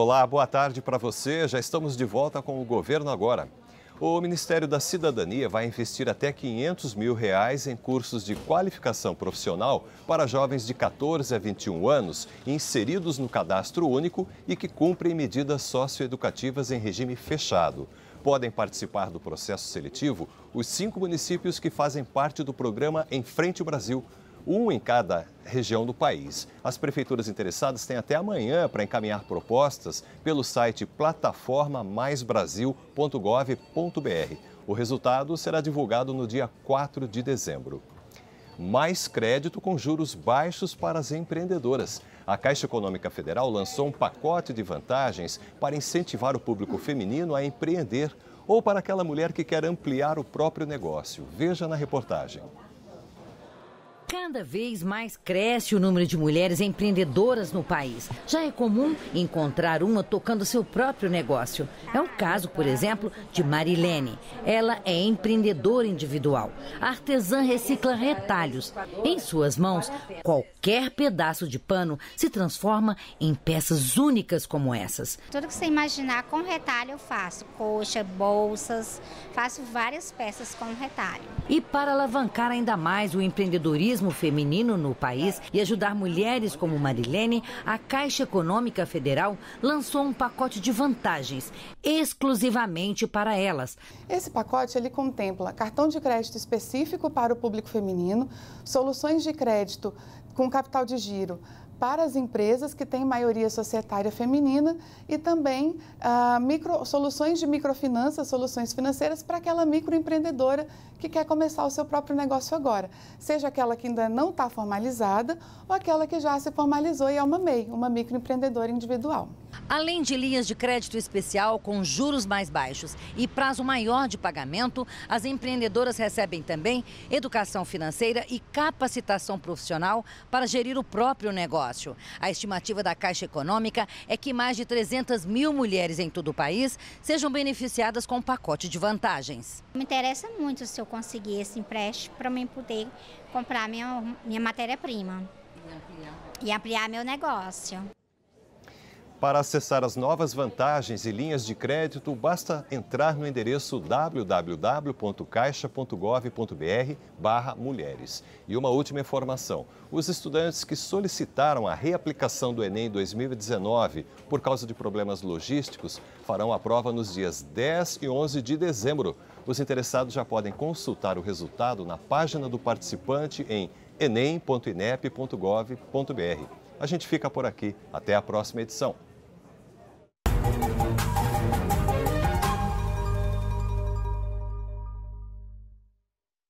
Olá, boa tarde para você. Já estamos de volta com o Governo Agora. O Ministério da Cidadania vai investir até 500 mil reais em cursos de qualificação profissional para jovens de 14 a 21 anos inseridos no cadastro único e que cumprem medidas socioeducativas em regime fechado. Podem participar do processo seletivo os cinco municípios que fazem parte do programa Em Frente Brasil um em cada região do país. As prefeituras interessadas têm até amanhã para encaminhar propostas pelo site plataformamaisbrasil.gov.br. O resultado será divulgado no dia 4 de dezembro. Mais crédito com juros baixos para as empreendedoras. A Caixa Econômica Federal lançou um pacote de vantagens para incentivar o público feminino a empreender ou para aquela mulher que quer ampliar o próprio negócio. Veja na reportagem. Cada vez mais cresce o número de mulheres empreendedoras no país. Já é comum encontrar uma tocando seu próprio negócio. É o caso, por exemplo, de Marilene. Ela é empreendedora individual. A artesã recicla retalhos. Em suas mãos, qualquer pedaço de pano se transforma em peças únicas como essas. Tudo que você imaginar com retalho eu faço. Coxa, bolsas, faço várias peças com retalho. E para alavancar ainda mais o empreendedorismo, feminino no país e ajudar mulheres como Marilene, a Caixa Econômica Federal lançou um pacote de vantagens exclusivamente para elas. Esse pacote ele contempla cartão de crédito específico para o público feminino, soluções de crédito com capital de giro para as empresas que têm maioria societária feminina e também ah, micro, soluções de microfinanças, soluções financeiras para aquela microempreendedora que quer começar o seu próprio negócio agora, seja aquela que ainda não está formalizada ou aquela que já se formalizou e é uma MEI, uma microempreendedora individual. Além de linhas de crédito especial com juros mais baixos e prazo maior de pagamento, as empreendedoras recebem também educação financeira e capacitação profissional para gerir o próprio negócio. A estimativa da Caixa Econômica é que mais de 300 mil mulheres em todo o país sejam beneficiadas com o um pacote de vantagens. Me interessa muito se eu conseguir esse empréstimo para mim poder comprar minha, minha matéria-prima e ampliar meu negócio. Para acessar as novas vantagens e linhas de crédito, basta entrar no endereço wwwcaixagovbr mulheres. E uma última informação: os estudantes que solicitaram a reaplicação do Enem 2019 por causa de problemas logísticos farão a prova nos dias 10 e 11 de dezembro. Os interessados já podem consultar o resultado na página do participante em enem.inep.gov.br. A gente fica por aqui. Até a próxima edição.